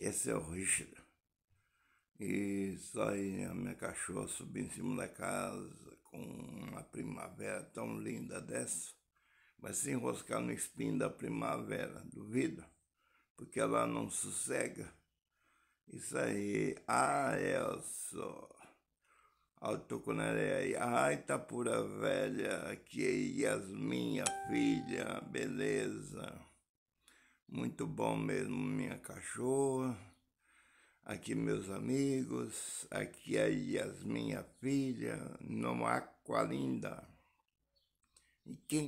Esse é o Richard. E sai a minha cachorra subir em cima da casa com uma primavera tão linda dessa. Vai se enroscar no espinho da primavera, duvido, porque ela não sossega. Isso aí, ah, Elso. Autoconerei, ai, Itapura tá Velha, que é Yasmin, minha filha, beleza. Muito bom mesmo, minha cachorra. Aqui meus amigos, aqui é a Yasmin, minha filha, há Aqua Linda. E quem